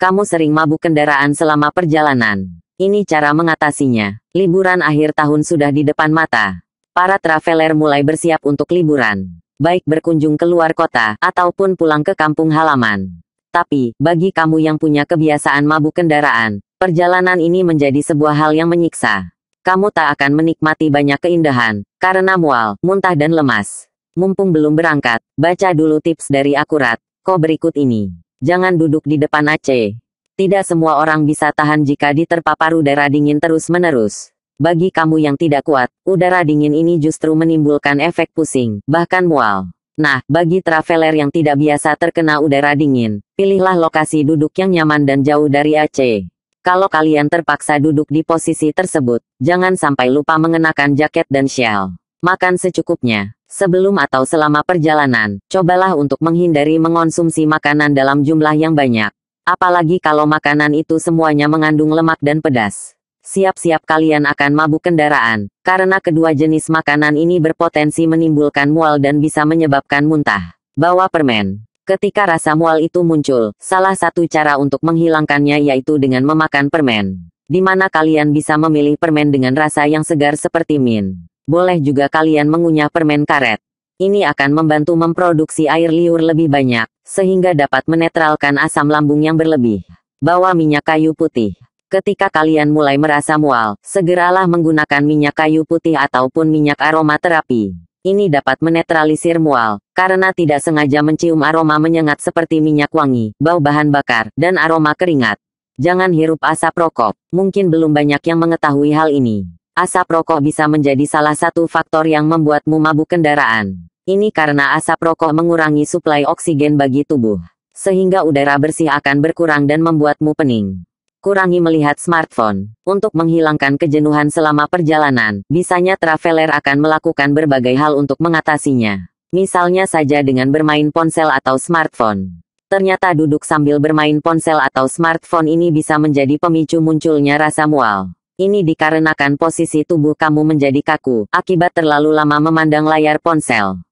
Kamu sering mabuk kendaraan selama perjalanan. Ini cara mengatasinya. Liburan akhir tahun sudah di depan mata. Para traveler mulai bersiap untuk liburan. Baik berkunjung ke luar kota, ataupun pulang ke kampung halaman. Tapi, bagi kamu yang punya kebiasaan mabuk kendaraan, perjalanan ini menjadi sebuah hal yang menyiksa. Kamu tak akan menikmati banyak keindahan, karena mual, muntah dan lemas. Mumpung belum berangkat, baca dulu tips dari akurat, ko berikut ini. Jangan duduk di depan AC. Tidak semua orang bisa tahan jika diterpapar udara dingin terus-menerus. Bagi kamu yang tidak kuat, udara dingin ini justru menimbulkan efek pusing, bahkan mual. Nah, bagi traveler yang tidak biasa terkena udara dingin, pilihlah lokasi duduk yang nyaman dan jauh dari AC. Kalau kalian terpaksa duduk di posisi tersebut, jangan sampai lupa mengenakan jaket dan shawl. Makan secukupnya. Sebelum atau selama perjalanan, cobalah untuk menghindari mengonsumsi makanan dalam jumlah yang banyak. Apalagi kalau makanan itu semuanya mengandung lemak dan pedas. Siap-siap kalian akan mabuk kendaraan, karena kedua jenis makanan ini berpotensi menimbulkan mual dan bisa menyebabkan muntah. Bawa permen. Ketika rasa mual itu muncul, salah satu cara untuk menghilangkannya yaitu dengan memakan permen. Di mana kalian bisa memilih permen dengan rasa yang segar seperti mint boleh juga kalian mengunyah permen karet. Ini akan membantu memproduksi air liur lebih banyak, sehingga dapat menetralkan asam lambung yang berlebih. Bawa minyak kayu putih. Ketika kalian mulai merasa mual, segeralah menggunakan minyak kayu putih ataupun minyak aromaterapi. Ini dapat menetralisir mual, karena tidak sengaja mencium aroma menyengat seperti minyak wangi, bau bahan bakar, dan aroma keringat. Jangan hirup asap rokok, mungkin belum banyak yang mengetahui hal ini. Asap rokok bisa menjadi salah satu faktor yang membuatmu mabuk kendaraan. Ini karena asap rokok mengurangi suplai oksigen bagi tubuh, sehingga udara bersih akan berkurang dan membuatmu pening. Kurangi melihat smartphone. Untuk menghilangkan kejenuhan selama perjalanan, bisanya traveler akan melakukan berbagai hal untuk mengatasinya. Misalnya saja dengan bermain ponsel atau smartphone. Ternyata duduk sambil bermain ponsel atau smartphone ini bisa menjadi pemicu munculnya rasa mual. Ini dikarenakan posisi tubuh kamu menjadi kaku akibat terlalu lama memandang layar ponsel.